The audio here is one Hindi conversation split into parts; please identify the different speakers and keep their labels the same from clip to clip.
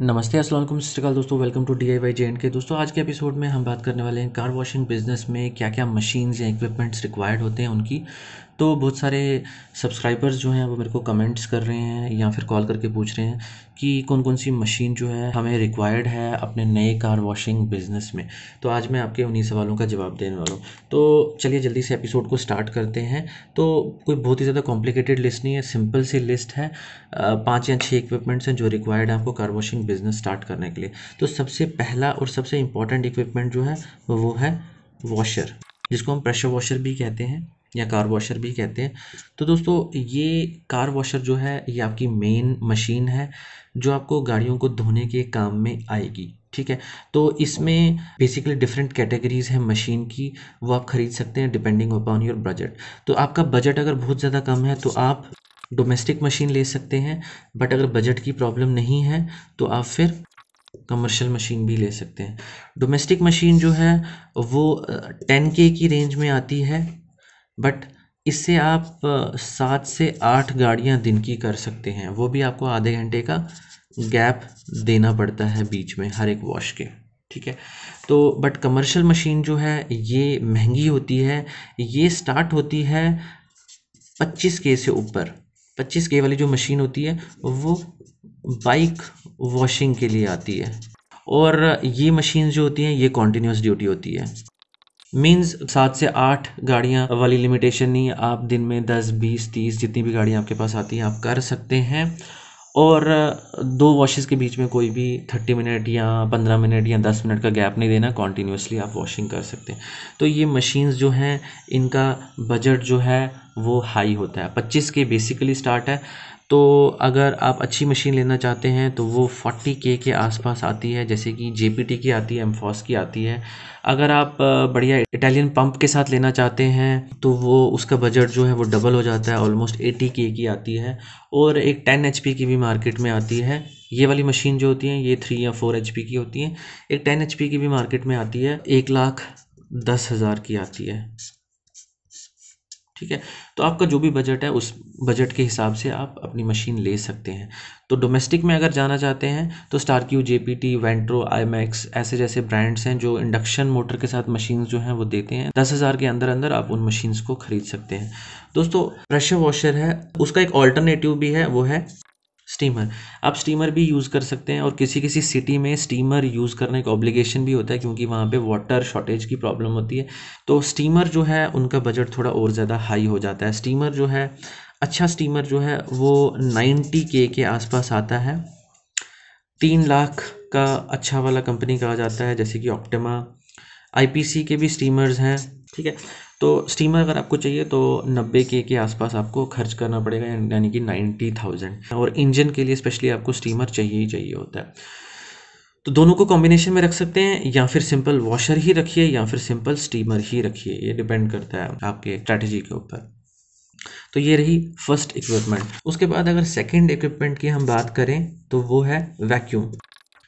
Speaker 1: नमस्ते असल सत्या दोस्तों welcome to D I Y J and K दोस्तों आज के एपिसोड में हम बात करने वाले हैं कार वॉशिंग बिज़नेस में क्या क्या मशीन्स या इक्विपमेंट्स रिक्वायर्ड होते हैं उनकी तो बहुत सारे सब्सक्राइबर्स जो हैं वो मेरे को कमेंट्स कर रहे हैं या फिर कॉल करके पूछ रहे हैं कि कौन कौन सी मशीन जो है हमें रिक्वायर्ड है अपने नए कार वॉशिंग बिज़नेस में तो आज मैं आपके उन्हीं सवालों का जवाब देने वाला हूँ तो चलिए जल्दी से एपिसोड को स्टार्ट करते हैं तो कोई बहुत ही ज़्यादा कॉम्प्लिकेटेड लिस्ट नहीं है सिंपल सी लिस्ट है पाँच या छः इक्विपमेंट्स हैं जो रिक्वायर्ड है आपको कार वॉशिंग बिज़नेस स्टार्ट करने के लिए तो सबसे पहला और सबसे इंपॉर्टेंट इक्विपमेंट जो है वो है वॉशर जिसको हम प्रेशर वॉशर भी कहते हैं या कार वॉशर भी कहते हैं तो दोस्तों ये कार वॉशर जो है ये आपकी मेन मशीन है जो आपको गाड़ियों को धोने के काम में आएगी ठीक है तो इसमें बेसिकली डिफरेंट कैटेगरीज हैं मशीन की वो आप ख़रीद सकते हैं डिपेंडिंग अपॉन योर बजट तो आपका बजट अगर बहुत ज़्यादा कम है तो आप डोमेस्टिक मशीन ले सकते हैं बट अगर बजट की प्रॉब्लम नहीं है तो आप फिर कमर्शियल मशीन भी ले सकते हैं डोमेस्टिक मशीन जो है वो टेन के की रेंज में आती है बट इससे आप सात से आठ गाड़ियाँ दिन की कर सकते हैं वो भी आपको आधे घंटे का गैप देना पड़ता है बीच में हर एक वॉश के ठीक है तो बट कमर्शियल मशीन जो है ये महंगी होती है ये स्टार्ट होती है पच्चीस के से ऊपर पच्चीस के वाली जो मशीन होती है वो बाइक वॉशिंग के लिए आती है और ये मशीन जो होती हैं ये कॉन्टीन्यूस ड्यूटी होती है मीन्स सात से आठ गाड़ियाँ वाली लिमिटेशन नहीं आप दिन में दस बीस तीस जितनी भी गाड़ियाँ आपके पास आती हैं आप कर सकते हैं और दो वॉशेस के बीच में कोई भी थर्टी मिनट या पंद्रह मिनट या दस मिनट का गैप नहीं देना कॉन्टीन्यूसली आप वॉशिंग कर सकते हैं तो ये मशीन्स जो हैं इनका बजट जो है वो हाई होता है पच्चीस के बेसिकली स्टार्ट है तो अगर आप अच्छी मशीन लेना चाहते हैं तो वो फोर्टी के के आसपास आती है जैसे कि जे पी टी की आती है एम्फॉस की आती है अगर आप बढ़िया इटालियन पंप के साथ लेना चाहते हैं तो वो उसका बजट जो है वो डबल हो जाता है ऑलमोस्ट एटी के की आती है और एक टेन एच पी की भी मार्केट में आती है ये वाली मशीन जो होती है ये थ्री या फोर एच पी की होती हैं एक टेन एच पी की भी मार्केट में आती है एक लाख दस हज़ार की आती है ठीक है तो आपका जो भी बजट है उस बजट के हिसाब से आप अपनी मशीन ले सकते हैं तो डोमेस्टिक में अगर जाना चाहते हैं तो स्टारक्यू जे पी टी वेंट्रो मैक्स ऐसे जैसे ब्रांड्स हैं जो इंडक्शन मोटर के साथ मशीन जो हैं वो देते हैं दस हज़ार के अंदर अंदर आप उन मशीन्स को खरीद सकते हैं दोस्तों प्रेशर वॉशर है उसका एक ऑल्टरनेटिव भी है वो है स्टीमर आप स्टीमर भी यूज़ कर सकते हैं और किसी किसी सिटी में स्टीमर यूज़ करने का ऑब्लिगेशन भी होता है क्योंकि वहाँ पे वाटर शॉर्टेज की प्रॉब्लम होती है तो स्टीमर जो है उनका बजट थोड़ा और ज़्यादा हाई हो जाता है स्टीमर जो है अच्छा स्टीमर जो है वो नाइन्टी के के आसपास आता है तीन लाख का अच्छा वाला कंपनी कहा जाता है जैसे कि ऑक्टेमा आई के भी स्टीमर्स हैं ठीक है तो स्टीमर अगर आपको चाहिए तो नब्बे के के आसपास आपको खर्च करना पड़ेगा यानी कि नाइन्टी थाउजेंड और इंजन के लिए स्पेशली आपको स्टीमर चाहिए ही चाहिए होता है तो दोनों को कॉम्बिनेशन में रख सकते हैं या फिर सिंपल वॉशर ही रखिए या फिर सिंपल स्टीमर ही रखिए ये डिपेंड करता है आपके स्ट्रैटेजी के ऊपर तो ये रही फर्स्ट इक्विपमेंट उसके बाद अगर सेकंड इक्विपमेंट की हम बात करें तो वो है वैक्यूम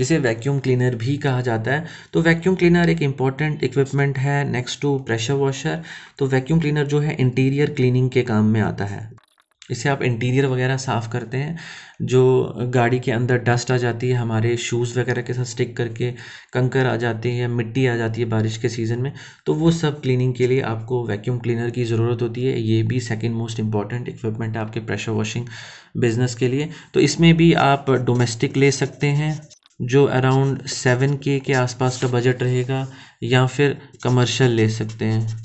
Speaker 1: जिसे वैक्यूम क्लीनर भी कहा जाता है तो वैक्यूम क्लीनर एक इम्पॉर्टेंट इक्विपमेंट है नेक्स्ट टू प्रेशर वॉशर तो वैक्यूम क्लीनर जो है इंटीरियर क्लीनिंग के काम में आता है इसे आप इंटीरियर वगैरह साफ़ करते हैं जो गाड़ी के अंदर डस्ट आ जाती है हमारे शूज़ वगैरह के साथ स्टिक करके कंकर आ हैं या मिट्टी आ जाती है बारिश के सीज़न में तो वो सब क्लीनिंग के लिए आपको वैक्यूम क्लीनर की ज़रूरत होती है ये भी सेकंड मोस्ट इंपॉर्टेंट इक्विपमेंट है आपके प्रेशर वॉशिंग बिज़नेस के लिए तो इसमें भी आप डोमेस्टिक ले सकते हैं जो अराउंड सेवन के के आसपास का बजट रहेगा या फिर कमर्शियल ले सकते हैं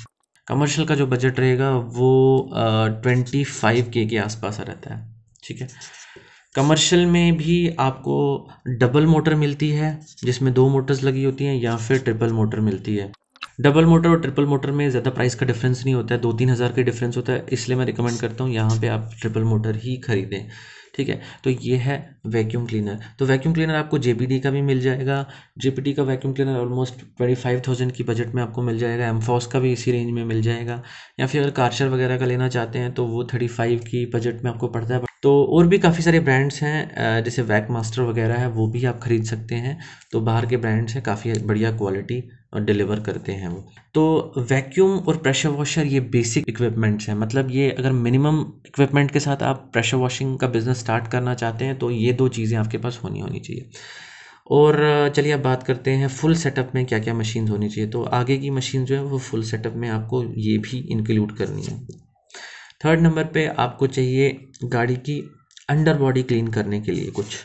Speaker 1: कमर्शियल का जो बजट रहेगा वो ट्वेंटी फाइव के के आसपास रहता है ठीक है कमर्शियल में भी आपको डबल मोटर मिलती है जिसमें दो मोटर्स लगी होती हैं या फिर ट्रिपल मोटर मिलती है डबल मोटर और ट्रिपल मोटर में ज़्यादा प्राइस का डिफरेंस नहीं होता है दो तीन हज़ार का डिफरेंस होता है इसलिए मैं रिकमेंड करता हूँ यहाँ पे आप ट्रिपल मोटर ही खरीदें ठीक है तो ये है वैक्यूम क्लीनर तो वैक्यूम क्लीनर आपको जे का भी मिल जाएगा जे का vacuum cleaner almost twenty five thousand की बजट में आपको मिल जाएगा एम्फॉस का भी इसी रेंज में मिल जाएगा या फिर अगर कार्शर वगैरह का लेना चाहते हैं तो वो थर्टी फाइव की बजट में आपको पड़ता है तो और भी काफ़ी सारे ब्रांड्स हैं जैसे वैक मास्टर वगैरह है वो भी आप ख़रीद सकते हैं तो बाहर के ब्रांड्स हैं काफ़ी बढ़िया क्वालिटी और डिलीवर करते हैं वो तो वैक्यूम और प्रेशर वॉशर ये बेसिक इक्विपमेंट्स हैं मतलब ये अगर मिनिमम इक्विपमेंट के साथ आप प्रेशर वॉशिंग का बिज़नेस स्टार्ट करना चाहते हैं तो ये दो चीज़ें आपके पास होनी होनी चाहिए और चलिए अब बात करते हैं फुल सेटअप में क्या क्या मशीन होनी चाहिए तो आगे की मशीन जो है वो फुल सेटअप में आपको ये भी इंक्लूड करनी है थर्ड नंबर पे आपको चाहिए गाड़ी की अंडर बॉडी क्लीन करने के लिए कुछ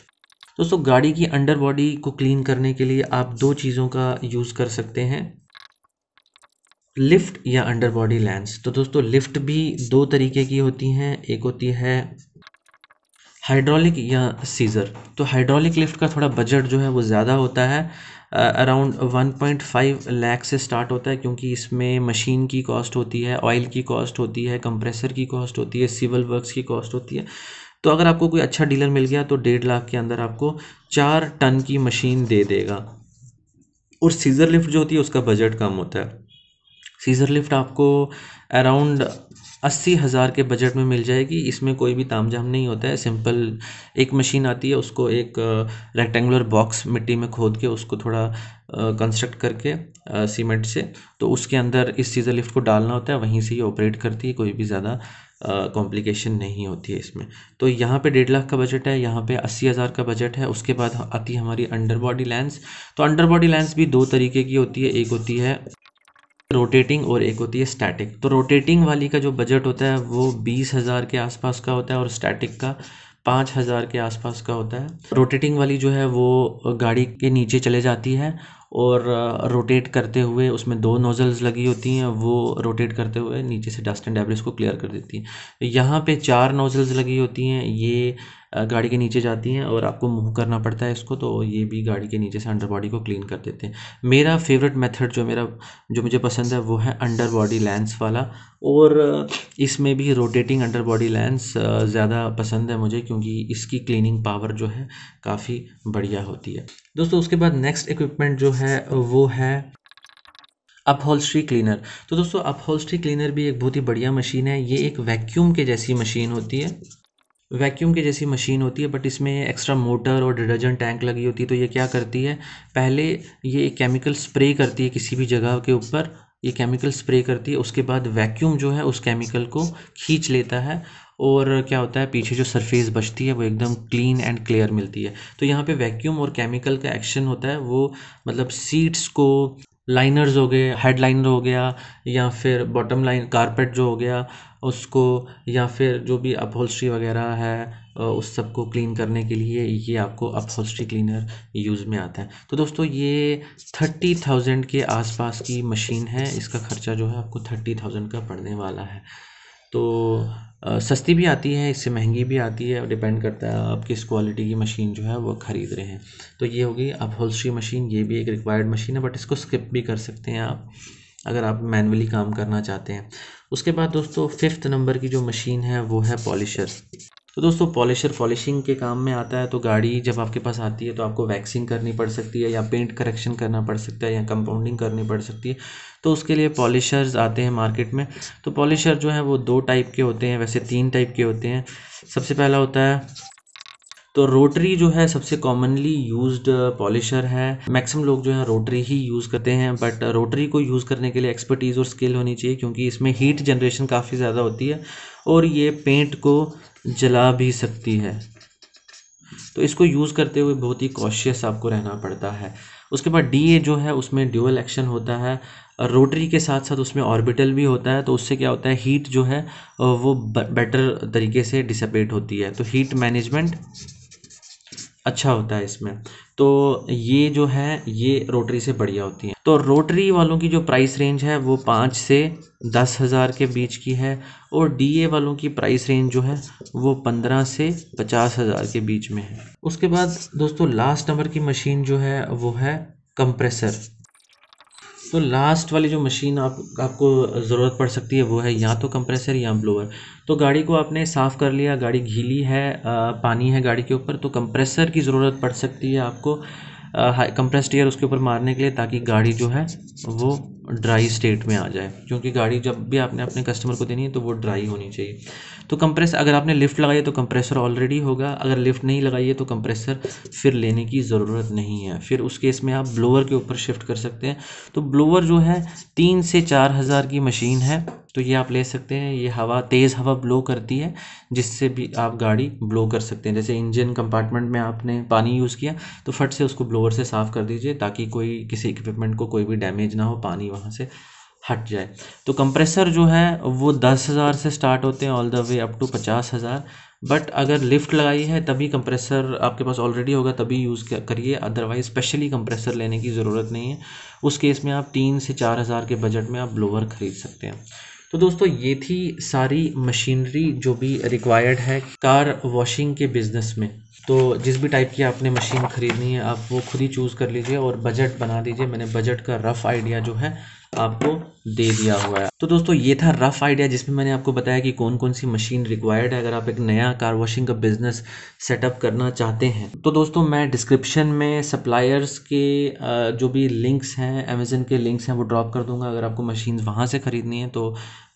Speaker 1: दोस्तों गाड़ी की अंडर बॉडी को क्लीन करने के लिए आप दो चीज़ों का यूज़ कर सकते हैं लिफ्ट या अंडर बॉडी लेंस तो दोस्तों लिफ्ट भी दो तरीके की होती हैं एक होती है हाइड्रोलिक या सीज़र तो हाइड्रोलिक लिफ्ट का थोड़ा बजट जो है वो ज़्यादा होता है around one point five lakh से स्टार्ट होता है क्योंकि इसमें मशीन की कॉस्ट होती है ऑयल की कॉस्ट होती है कंप्रेसर की कॉस्ट होती है सिविल वर्क्स की कॉस्ट होती है तो अगर आपको कोई अच्छा डीलर मिल गया तो डेढ़ लाख के अंदर आपको चार टन की मशीन दे देगा और सीज़र लिफ्ट जो होती है उसका बजट कम होता है सीज़र लिफ्ट आपको अराउंड अस्सी हज़ार के बजट में मिल जाएगी इसमें कोई भी ताम जाम नहीं होता है सिंपल एक मशीन आती है उसको एक रेक्टेंगुलर बॉक्स मिट्टी में खोद के उसको थोड़ा कंस्ट्रक्ट करके सीमेंट से तो उसके अंदर इस सीज़र लिफ्ट को डालना होता है वहीं से ये ऑपरेट करती है कोई भी ज़्यादा कॉम्प्लिकेशन नहीं होती है इसमें तो यहाँ पे डेढ़ लाख का बजट है यहाँ पे अस्सी हज़ार का बजट है उसके बाद आती है हमारी अंडर बॉडी लेंस तो अंडर बॉडी लेंस भी दो तरीके की होती है एक होती है रोटेटिंग और एक होती है स्टैटिक तो रोटेटिंग वाली का जो बजट होता है वो बीस हज़ार के आसपास का होता है और स्टैटिक का पाँच हज़ार के आसपास का होता है रोटेटिंग वाली जो है वो गाड़ी के नीचे चले जाती है और रोटेट करते हुए उसमें दो नोज़ल्स लगी होती हैं वो रोटेट करते हुए नीचे से डस्ट एंड डेब्रिस को क्लियर कर देती हैं यहाँ पे चार नोज़ल्स लगी होती हैं ये गाड़ी के नीचे जाती हैं और आपको मूव करना पड़ता है इसको तो ये भी गाड़ी के नीचे से अंडर बॉडी को क्लीन कर देते हैं मेरा फेवरेट मेथड जो मेरा जो मुझे पसंद है वो है अंडर बॉडी लेंस वाला और इसमें भी रोटेटिंग अंडर बॉडी लेंस ज़्यादा पसंद है मुझे क्योंकि इसकी क्लीनिंग पावर जो है काफ़ी बढ़िया होती है दोस्तों उसके बाद नेक्स्ट इक्विपमेंट जो है वो है अपहोल्स्ट्री क्लीनर तो दोस्तों अपहोल्स्ट्री क्लीनर भी एक बहुत ही बढ़िया मशीन है ये एक वैक्यूम के जैसी मशीन होती है वैक्यूम के जैसी मशीन होती है बट इसमें एक्स्ट्रा मोटर और डिटर्जेंट टैंक लगी होती है तो ये क्या करती है पहले ये एक केमिकल स्प्रे करती है किसी भी जगह के ऊपर ये केमिकल स्प्रे करती है उसके बाद वैक्यूम जो है उस केमिकल को खींच लेता है और क्या होता है पीछे जो सरफेस बचती है वो एकदम क्लीन एंड क्लियर मिलती है तो यहाँ पे वैक्यूम और केमिकल का एक्शन होता है वो मतलब सीट्स को लाइनर्स हो गए हेड लाइनर हो गया या फिर बॉटम लाइन कारपेट जो हो गया उसको या फिर जो भी अपहोल्स्ट्री वगैरह है उस सब को क्लीन करने के लिए ये आपको अपहोस्ट्री क्लीनर यूज़ में आता है तो दोस्तों ये थर्टी थाउजेंड के आसपास की मशीन है इसका खर्चा जो है आपको थर्टी थाउजेंड का पड़ने वाला है तो आ, सस्ती भी आती है इससे महंगी भी आती है और डिपेंड करता है आप किस क्वालिटी की मशीन जो है वो ख़रीद रहे हैं तो ये होगी अपहोल्स्ट्री मशीन ये भी एक रिक्वायर्ड मशीन है बट इसको स्किप भी कर सकते हैं आप अगर आप मैनुअली काम करना चाहते हैं उसके बाद दोस्तों फिफ्थ नंबर की जो मशीन है वो है पॉलिशर तो दोस्तों पॉलिशर पॉलिशिंग के काम में आता है तो गाड़ी जब आपके पास आती है तो आपको वैक्सिंग करनी पड़ सकती है या पेंट करेक्शन करना पड़ सकता है या कंपाउंडिंग करनी पड़ सकती है तो उसके लिए पॉलिशर्स आते हैं मार्केट में तो पॉलिशर जो है वो दो टाइप के होते हैं वैसे तीन टाइप के होते हैं सबसे पहला होता है तो रोटरी जो है सबसे कॉमनली यूज्ड पॉलिशर है मैक्सिमम लोग जो है रोटरी ही यूज़ करते हैं बट रोटरी को यूज़ करने के लिए एक्सपर्टीज़ और स्किल होनी चाहिए क्योंकि इसमें हीट जनरेशन काफ़ी ज़्यादा होती है और ये पेंट को जला भी सकती है तो इसको यूज़ करते हुए बहुत ही कॉशियस आपको रहना पड़ता है उसके बाद डी ए जो है उसमें ड्यूअल एक्शन होता है रोटरी के साथ साथ उसमें ऑर्बिटल भी होता है तो उससे क्या होता है हीट जो है वो बेटर तरीके से डिसपेट होती है तो हीट मैनेजमेंट अच्छा होता है इसमें तो ये जो है ये रोटरी से बढ़िया होती है तो रोटरी वालों की जो प्राइस रेंज है वो पाँच से दस हज़ार के बीच की है और डीए वालों की प्राइस रेंज जो है वो पंद्रह से पचास हज़ार के बीच में है उसके बाद दोस्तों लास्ट नंबर की मशीन जो है वो है कंप्रेसर तो लास्ट वाली जो मशीन आप आपको ज़रूरत पड़ सकती है वो है या तो कंप्रेसर या ब्लोअर तो गाड़ी को आपने साफ़ कर लिया गाड़ी घीली है आ, पानी है गाड़ी के ऊपर तो कंप्रेसर की ज़रूरत पड़ सकती है आपको कंप्रेस्ड एयर उसके ऊपर मारने के लिए ताकि गाड़ी जो है वो ड्राई स्टेट में आ जाए क्योंकि गाड़ी जब भी आपने अपने कस्टमर को देनी है तो वो ड्राई होनी चाहिए तो कंप्रेस अगर आपने लिफ्ट लगाई है तो कंप्रेसर ऑलरेडी होगा अगर लिफ्ट नहीं लगाई है तो कंप्रेसर फिर लेने की ज़रूरत नहीं है फिर उस केस में आप ब्लोअर के ऊपर शिफ्ट कर सकते हैं तो ब्लोअर जो है तीन से चार हज़ार की मशीन है तो ये आप ले सकते हैं ये हवा तेज़ हवा ब्लो करती है जिससे भी आप गाड़ी ब्लो कर सकते हैं जैसे इंजन कंपार्टमेंट में आपने पानी यूज़ किया तो फट से उसको ब्लोअर से साफ़ कर दीजिए ताकि कोई किसी इक्विपमेंट को कोई भी डैमेज ना हो पानी वहाँ वहाँ से हट जाए तो कंप्रेसर जो है वो दस हज़ार से स्टार्ट होते हैं all the way up to पचास हज़ार बट अगर लिफ्ट लगाई है तभी कंप्रेसर आपके पास ऑलरेडी होगा तभी यूज़ करिए अदरवाइज स्पेशली कंप्रेसर लेने की ज़रूरत नहीं है उस केस में आप तीन से चार हज़ार के बजट में आप ब्लोअर ख़रीद सकते हैं तो दोस्तों ये थी सारी मशीनरी जो भी रिक्वायर्ड है कार वॉशिंग के बिज़नेस में तो जिस भी टाइप की आपने मशीन ख़रीदनी है आप वो खुद ही चूज़ कर लीजिए और बजट बना दीजिए मैंने बजट का रफ़ आइडिया जो है आपको दे दिया हुआ है तो दोस्तों ये था रफ आइडिया जिसमें मैंने आपको बताया कि कौन कौन सी मशीन रिक्वायर्ड है अगर आप एक नया कार वॉशिंग का बिज़नेस सेटअप करना चाहते हैं तो दोस्तों मैं डिस्क्रिप्शन में सप्लायर्स के जो भी लिंक्स हैं अमेज़न के लिंक्स हैं वो ड्रॉप कर दूंगा अगर आपको मशीन वहाँ से ख़रीदनी है तो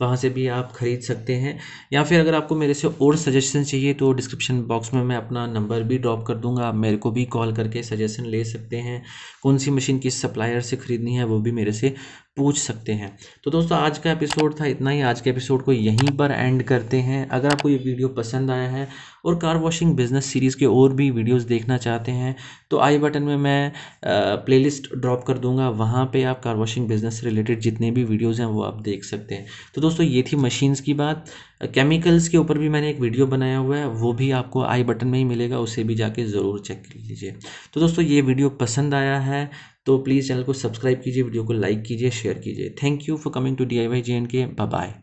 Speaker 1: वहाँ से भी आप ख़रीद सकते हैं या फिर अगर आपको मेरे से और सजेशन चाहिए तो डिस्क्रिप्शन बॉक्स में मैं अपना नंबर भी ड्रॉप कर दूँगा आप मेरे को भी कॉल करके सजेशन ले सकते हैं कौन सी मशीन किस सप्लायर से ख़रीदनी है वो भी मेरे से पूछ सकते हैं तो दोस्तों आज का एपिसोड था इतना ही आज के एपिसोड को यहीं पर एंड करते हैं अगर आपको ये वीडियो पसंद आया है और कार वॉशिंग बिजनेस सीरीज़ के और भी वीडियोस देखना चाहते हैं तो आई बटन में मैं प्लेलिस्ट ड्रॉप कर दूंगा वहाँ पे आप कार वॉशिंग बिजनेस से रिलेटेड जितने भी वीडियोस हैं वो आप देख सकते हैं तो दोस्तों ये थी मशीन्स की बात केमिकल्स के ऊपर भी मैंने एक वीडियो बनाया हुआ है वो भी आपको आई बटन में ही मिलेगा उसे भी जाके ज़रूर चेक कर लीजिए तो दोस्तों ये वीडियो पसंद आया है तो प्लीज़ चैनल को सब्सक्राइब कीजिए वीडियो को लाइक कीजिए शेयर कीजिए thank you for coming to D I Y J and K bye